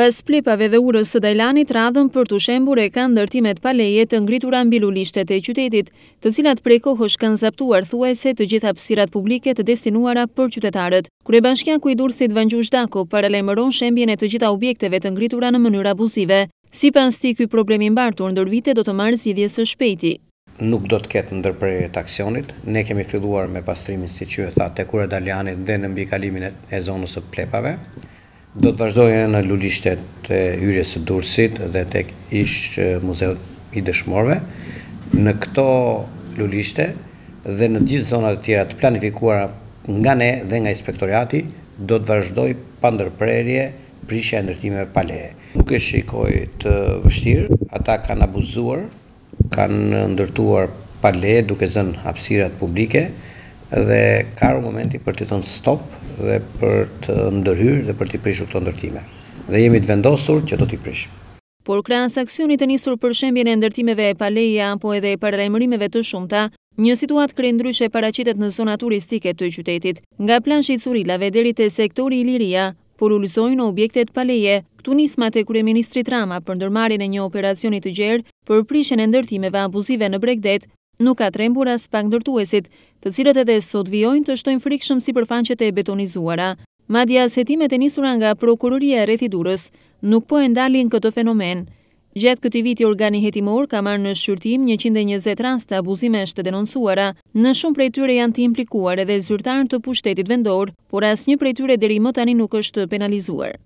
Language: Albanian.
Pas plepave dhe urës së dajlanit, radhën për të shembur e kanë dërtimet paleje të ngritur ambilulishtet e qytetit, të cilat prej kohësh kanë zaptuar thuaj se të gjitha pësirat publike të destinuara për qytetarët. Kure bashkja ku i durë si të vëngjush dako, paralemëron shembjene të gjitha objekteve të ngritura në mënyrë abuzive. Si pas ti, kuj problemin mbartur ndër vite do të marë zidhje së shpejti. Nuk do të ketë ndërprejë të aksionit, ne kemi filluar me pastrimin si qyë e tha të kure dhe në mbikalimin e zonës të plepave, do të vazhdojnë në lullishtet të hyrjes së dursit dhe tek ishë muzeot i dëshmorve. Në këto lullishte dhe në gjithë zonat të tjera të planifikuara nga ne dhe nga inspektorati, do të vazhdoj ndërprerje prishe e ndërtimeve paleje. Nuk e shikoj të vështirë, ata kanë abuzuar, kanë ndërtuar paleje duke zënë hapsirat publike, dhe ka momenti për të të në stop dhe për të ndërhyrë dhe për të i prishu këto ndërtime. Dhe jemi të vendosur që do të i prishu. Por kreas aksionit të njësur për shembjen e ndërtimeve e paleja apo edhe e përrejmërimeve të shumëta, një situat ndryshe paracitet në zona turistike të qytetit. Nga plan shqicurilave deri e sektori i liria, por ullësojnë objektet paleje, këtu nismat e Kure Ministri Trama për ndërmarin e një operacionit të gjerë për prishen e ndërtimeve abuzive në bregdet nuk ka trembur as pak ndërtuesit, të cilët edhe sot vjojnë të shtojnë frikshëm si përfanqet e betonizuara. Madja setimet e nisura nga prokuroria e rrethidurës nuk po e ndalin këtë fenomen. Gjatë këtij viti organi hetimor ka marrë në shqyrtim 120 raste abuzimesh të denoncuara. Në shumë prej tyre janë të implikuar edhe zyrtarë të pushtetit vendor, por asnjë prej tyre deri më tani nuk është penalizuar.